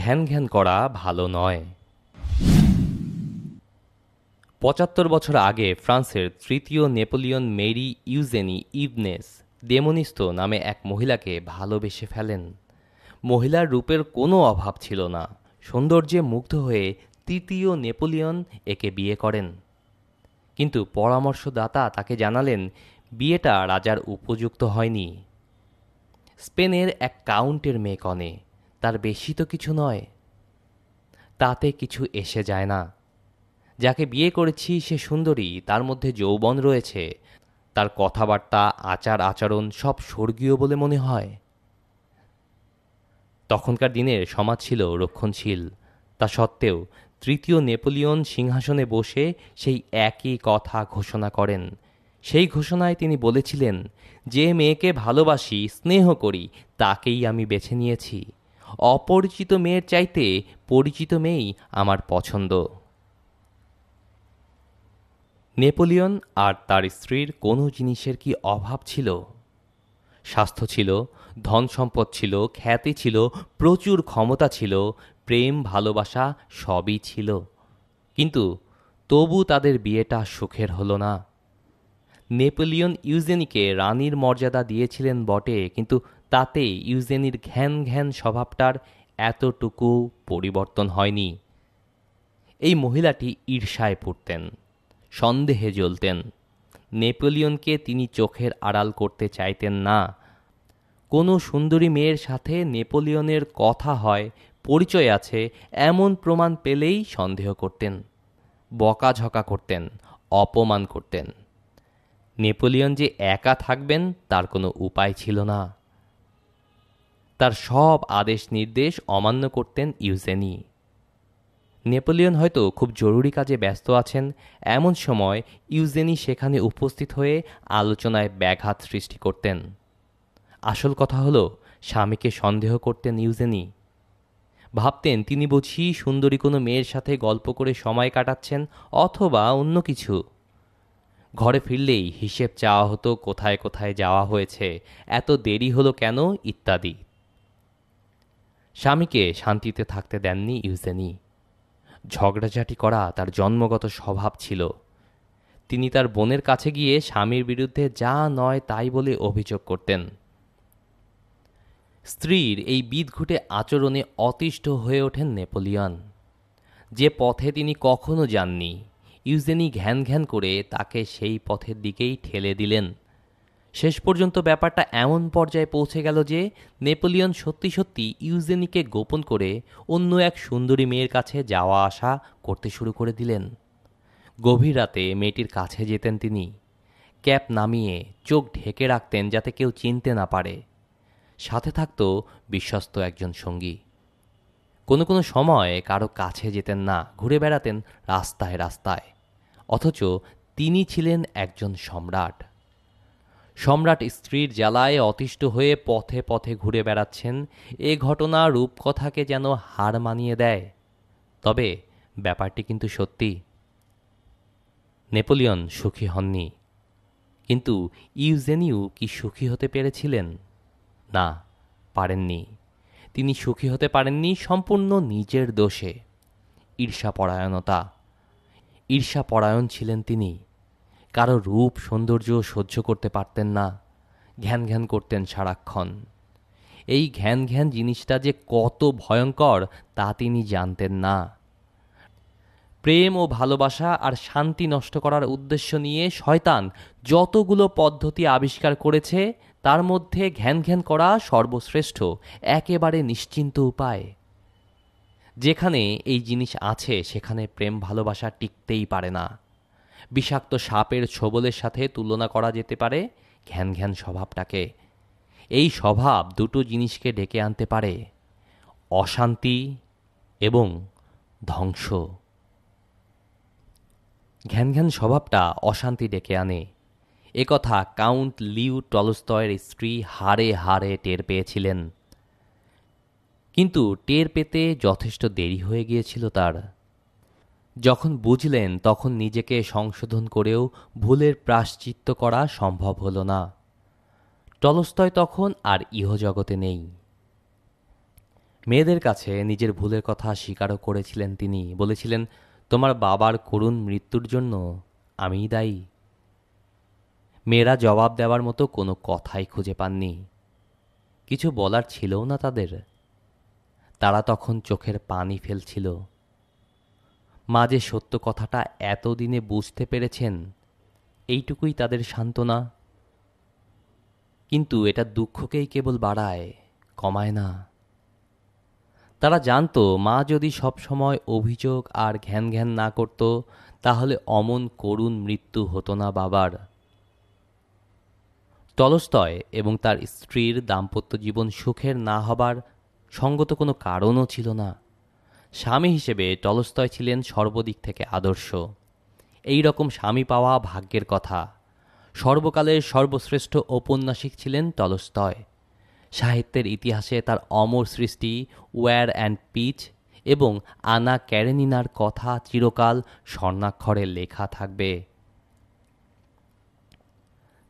ঘ্যান ঘ্যান করা ভালো নয় পঁচাত্তর বছর আগে ফ্রান্সের তৃতীয় নেপোলিয়ন মেরি ইউজেনি ইভনেস দেমনিস্ত নামে এক মহিলাকে ভালোবেসে ফেলেন মহিলার রূপের কোনো অভাব ছিল না সৌন্দর্যে মুগ্ধ হয়ে তৃতীয় নেপোলিয়ন একে বিয়ে করেন কিন্তু পরামর্শদাতা তাকে জানালেন বিয়েটা রাজার উপযুক্ত হয়নি স্পেনের এক কাউন্টের মেয়ে কনে তার বেশি তো কিছু নয় তাতে কিছু এসে যায় না যাকে বিয়ে করেছি সে সুন্দরী তার মধ্যে যৌবন রয়েছে তার কথাবার্তা আচার আচরণ সব স্বর্গীয় বলে মনে হয় তখনকার দিনের সমাজ ছিল রক্ষণশীল তা সত্ত্বেও তৃতীয় নেপোলিয়ন সিংহাসনে বসে সেই একই কথা ঘোষণা করেন সেই ঘোষণায় তিনি বলেছিলেন যে মেয়েকে ভালোবাসি স্নেহ করি তাকেই আমি বেছে নিয়েছি অপরিচিত মেয়ের চাইতে পরিচিত মেয়েই আমার পছন্দ নেপোলিয়ন আর তার স্ত্রীর কোনো জিনিসের কি অভাব ছিল স্বাস্থ্য ছিল ধন সম্পদ ছিল খ্যাতি ছিল প্রচুর ক্ষমতা ছিল প্রেম ভালোবাসা সবই ছিল কিন্তু তবু তাদের বিয়েটা সুখের হলো না নেপোলিয়ন ইউজেনিকে রানীর মর্যাদা দিয়েছিলেন বটে কিন্তু তাতে ইউজেনির ঘ্যান ঘ্যান স্বভাবটার এতটুকু পরিবর্তন হয়নি এই মহিলাটি ঈর্ষায় পড়তেন সন্দেহে জ্বলতেন নেপোলিয়নকে তিনি চোখের আড়াল করতে চাইতেন না কোনো সুন্দরী মেয়ের সাথে নেপোলিয়নের কথা হয় পরিচয় আছে এমন প্রমাণ পেলেই সন্দেহ করতেন বকাঝকা করতেন অপমান করতেন নেপোলিয়ন যে একা থাকবেন তার কোনো উপায় ছিল না তার সব আদেশ নির্দেশ অমান্য করতেন ইউজেনি নেপোলিয়ন হয়তো খুব জরুরি কাজে ব্যস্ত আছেন এমন সময় ইউজেনি সেখানে উপস্থিত হয়ে আলোচনায় ব্যাঘাত সৃষ্টি করতেন আসল কথা হলো স্বামীকে সন্দেহ করতেন ইউজেনি ভাবতেন তিনি বুঝি সুন্দরী কোনো মেয়ের সাথে গল্প করে সময় কাটাচ্ছেন অথবা অন্য কিছু ঘরে ফিরলেই হিসেব চাওয়া হতো কোথায় কোথায় যাওয়া হয়েছে এত দেরি হলো কেন ইত্যাদি স্বামীকে শান্তিতে থাকতে দেননি ইউসেনি ঝগড়াঝাটি করা তার জন্মগত স্বভাব ছিল তিনি তার বোনের কাছে গিয়ে স্বামীর বিরুদ্ধে যা নয় তাই বলে অভিযোগ করতেন স্ত্রীর এই বিদঘুটে আচরণে অতিষ্ঠ হয়ে ওঠেন নেপোলিয়ন যে পথে তিনি কখনো যাননি ইউজেনি ঘ্যান ঘ্যান করে তাকে সেই পথের দিকেই ঠেলে দিলেন শেষ পর্যন্ত ব্যাপারটা এমন পর্যায়ে পৌঁছে গেল যে নেপোলিয়ন সত্যি সত্যি ইউজেনিকে গোপন করে অন্য এক সুন্দরী মেয়ের কাছে যাওয়া আসা করতে শুরু করে দিলেন গভীর রাতে মেয়েটির কাছে যেতেন তিনি ক্যাপ নামিয়ে চোখ ঢেকে রাখতেন যাতে কেউ চিনতে না পারে সাথে থাকত বিশ্বস্ত একজন সঙ্গী কোনো কোনো সময় কারো কাছে যেতেন না ঘুরে বেড়াতেন রাস্তায় রাস্তায় অথচ তিনি ছিলেন একজন সম্রাট সম্রাট স্ত্রীর জ্বালায় অতিষ্ঠ হয়ে পথে পথে ঘুরে বেড়াচ্ছেন এ ঘটনা রূপকথাকে যেন হার মানিয়ে দেয় তবে ব্যাপারটি কিন্তু সত্যি নেপোলিয়ন সুখী হননি কিন্তু ইউজেনিউ কি সুখী হতে পেরেছিলেন না পারেননি তিনি সুখী হতে পারেননি সম্পূর্ণ নিজের দোষে ঈর্ষাপরায়ণতা ঈর্ষাপরায়ণ ছিলেন তিনি কারো রূপ সৌন্দর্য সহ্য করতে পারতেন না ঘ্যান ঘ্যান করতেন সারাক্ষণ এই ঘ্যান ঘ্যান জিনিসটা যে কত ভয়ঙ্কর তা তিনি জানতেন না প্রেম ও ভালোবাসা আর শান্তি নষ্ট করার উদ্দেশ্য নিয়ে শয়তান যতগুলো পদ্ধতি আবিষ্কার করেছে তার মধ্যে ঘ্যান ঘ্যান করা সর্বশ্রেষ্ঠ একেবারে নিশ্চিন্ত উপায় যেখানে এই জিনিস আছে সেখানে প্রেম ভালোবাসা টিকতেই পারে না বিষাক্ত সাপের ছোবলের সাথে তুলনা করা যেতে পারে ঘ্যান ঘ্যান স্বভাবটাকে এই স্বভাব দুটো জিনিসকে ডেকে আনতে পারে অশান্তি এবং ধ্বংস ঘ্যান ঘ্যান স্বভাবটা অশান্তি ডেকে আনে একথা কাউন্ট লিউ টলস্তয়ের স্ত্রী হারে হারে টের পেয়েছিলেন কিন্তু টের পেতে যথেষ্ট দেরি হয়ে গিয়েছিল তার যখন বুঝলেন তখন নিজেকে সংশোধন করেও ভুলের প্রাশ্চিত্য করা সম্ভব হল না টলস্তয় তখন আর ইহজগতে নেই মেয়েদের কাছে নিজের ভুলের কথা স্বীকারও করেছিলেন তিনি বলেছিলেন তোমার বাবার করুণ মৃত্যুর জন্য আমিই দায়ী মেয়েরা জবাব দেওয়ার মতো কোনো কথাই খুঁজে পাননি কিছু বলার ছিলও না তাদের তারা তখন চোখের পানি ফেলছিল মা যে সত্য কথাটা এতদিনে বুঝতে পেরেছেন এইটুকুই তাদের সান্ত্বনা কিন্তু এটা দুঃখকেই কেবল বাড়ায় কমায় না তারা জানত মা যদি সবসময় অভিযোগ আর ঘ্যান ঘ্যান না করত তাহলে অমন করুণ মৃত্যু হতো না বাবার টলস্তয় এবং তার স্ত্রীর দাম্পত্য জীবন সুখের না হবার সঙ্গত কোনো কারণও ছিল না স্বামী হিসেবে টলস্তয় ছিলেন সর্বদিক থেকে আদর্শ এই রকম স্বামী পাওয়া ভাগ্যের কথা সর্বকালের সর্বশ্রেষ্ঠ ঔপন্যাসিক ছিলেন টলস্তয় সাহিত্যের ইতিহাসে তার অমর সৃষ্টি ওয়্যার অ্যান্ড পিচ এবং আনা ক্যারেনিনার কথা চিরকাল স্বর্ণাক্ষরে লেখা থাকবে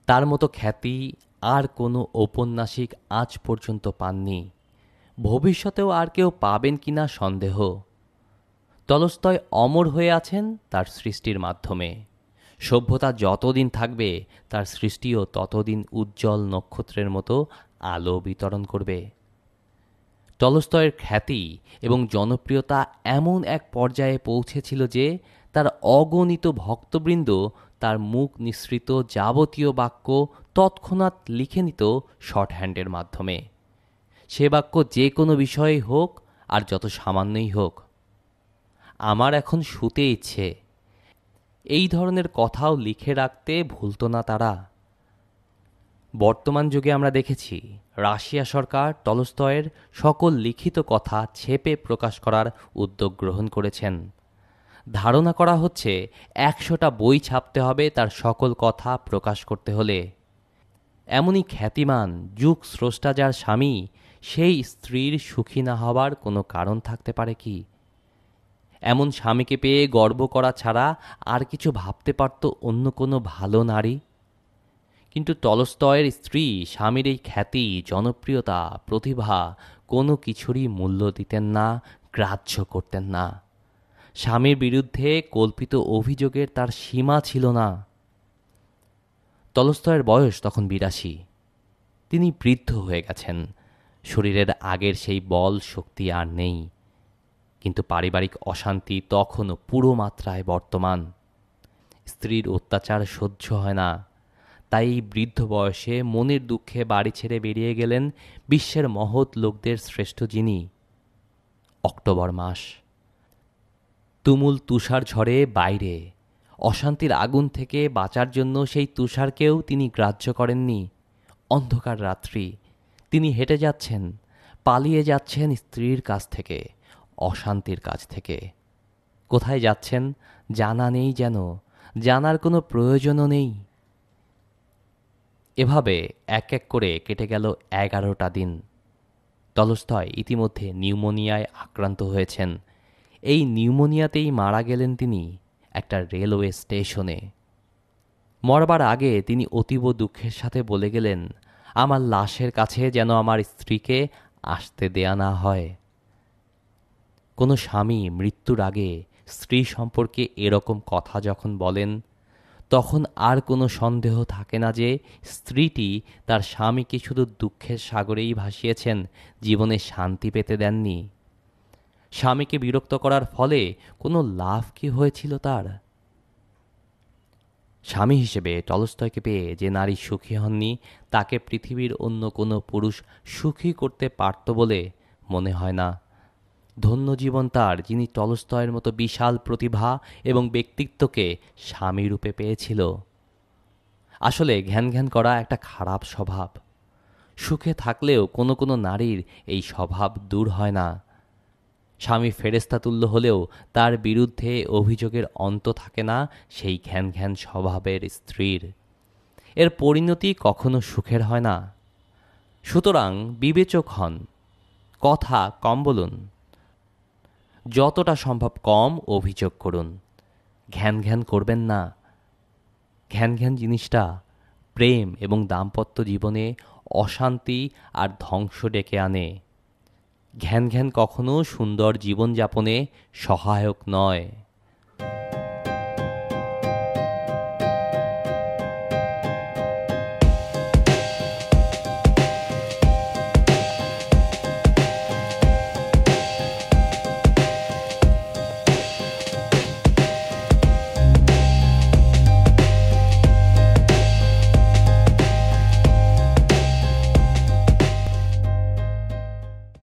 তার মতো খ্যাতি আর কোনো ঔপন্যাসিক আজ পর্যন্ত পাননি ভবিষ্যতেও আর কেউ পাবেন কিনা সন্দেহ তলস্তয় অমর হয়ে আছেন তার সৃষ্টির মাধ্যমে সভ্যতা যতদিন থাকবে তার সৃষ্টিও ততদিন উজ্জ্বল নক্ষত্রের মতো আলো বিতরণ করবে টলস্তয়ের খ্যাতি এবং জনপ্রিয়তা এমন এক পর্যায়ে পৌঁছেছিল যে তার অগণিত ভক্তবৃন্দ তার মুখ নিঃসৃত যাবতীয় বাক্য তৎক্ষণাৎ লিখে নিত শর্টহ্যান্ডের মাধ্যমে সে বাক্য যে কোনো বিষয়ে হোক আর যত সামান্যই হোক আমার এখন শুতে ইচ্ছে এই ধরনের কথাও লিখে রাখতে ভুলত না তারা বর্তমান যুগে আমরা দেখেছি রাশিয়া সরকার টলস্তয়ের সকল লিখিত কথা ছেপে প্রকাশ করার উদ্যোগ গ্রহণ করেছেন ধারণা করা হচ্ছে একশোটা বই ছাপতে হবে তার সকল কথা প্রকাশ করতে হলে এমনই খ্যাতিমান যুগ স্রষ্টা যার স্বামী সেই স্ত্রীর সুখী না হওয়ার কোনো কারণ থাকতে পারে কি এমন স্বামীকে পেয়ে গর্ব করা ছাড়া আর কিছু ভাবতে পারত অন্য কোনো ভালো নারী কিন্তু টলস্তয়ের স্ত্রী স্বামীর এই খ্যাতি জনপ্রিয়তা প্রতিভা কোনো কিছুরই মূল্য দিতেন না গ্রাহ্য করতেন না স্বামীর বিরুদ্ধে কল্পিত অভিযোগের তার সীমা ছিল না তলস্তয়ের বয়স তখন বিরাশি তিনি বৃদ্ধ হয়ে গেছেন শরীরের আগের সেই বল শক্তি আর নেই কিন্তু পারিবারিক অশান্তি তখনও পুরো মাত্রায় বর্তমান স্ত্রীর অত্যাচার সহ্য হয় না তাই বৃদ্ধ বয়সে মনের দুঃখে বাড়ি ছেড়ে বেরিয়ে গেলেন বিশ্বের মহৎ লোকদের শ্রেষ্ঠ যিনি অক্টোবর মাস তুমুল তুষার ঝরে বাইরে অশান্তির আগুন থেকে বাঁচার জন্য সেই তুষারকেও তিনি গ্রাহ্য করেননি অন্ধকার রাত্রি তিনি হেঁটে যাচ্ছেন পালিয়ে যাচ্ছেন স্ত্রীর কাছ থেকে অশান্তির কাছ থেকে কোথায় যাচ্ছেন জানা নেই যেন জানার কোনো প্রয়োজনও নেই এভাবে এক এক করে কেটে গেল এগারোটা দিন তলস্থয় ইতিমধ্যে নিউমোনিয়ায় আক্রান্ত হয়েছেন এই নিউমোনিয়াতেই মারা গেলেন তিনি একটা রেলওয়ে স্টেশনে মরবার আগে তিনি অতীব দুঃখের সাথে বলে গেলেন আমার লাশের কাছে যেন আমার স্ত্রীকে আসতে দেয়া না হয় কোনো স্বামী মৃত্যুর আগে স্ত্রী সম্পর্কে এরকম কথা যখন বলেন তখন আর কোনো সন্দেহ থাকে না যে স্ত্রীটি তার স্বামীকে শুধু দুঃখের সাগরেই ভাসিয়েছেন জীবনে শান্তি পেতে দেননি স্বামীকে বিরক্ত করার ফলে কোনো লাভ কি হয়েছিল তার স্বামী হিসেবে টলস্তয়কে পেয়ে যে নারী সুখী হননি তাকে পৃথিবীর অন্য কোনো পুরুষ সুখী করতে পারত বলে মনে হয় না ধন্য জীবন তার যিনি টলস্তয়ের মতো বিশাল প্রতিভা এবং ব্যক্তিত্বকে স্বামী রূপে পেয়েছিল আসলে ঘ্যান ঘ্যান করা একটা খারাপ স্বভাব সুখে থাকলেও কোনো কোনো নারীর এই স্বভাব দূর হয় না স্বামী ফেরেস্তাতুল্য হলেও তার বিরুদ্ধে অভিযোগের অন্ত থাকে না সেই ঘ্যান ঘ্যান স্বভাবের স্ত্রীর এর পরিণতি কখনো সুখের হয় না সুতরাং বিবেচক হন কথা কম বলুন যতটা সম্ভব কম অভিযোগ করুন ঘ্যান ঘ্যান করবেন না ঘ্যান ঘ্যান জিনিসটা প্রেম এবং দাম্পত্য জীবনে অশান্তি আর ধ্বংস ডেকে আনে ঘ্যান ঘ্যান কখনো সুন্দর জীবনযাপনে সহায়ক নয়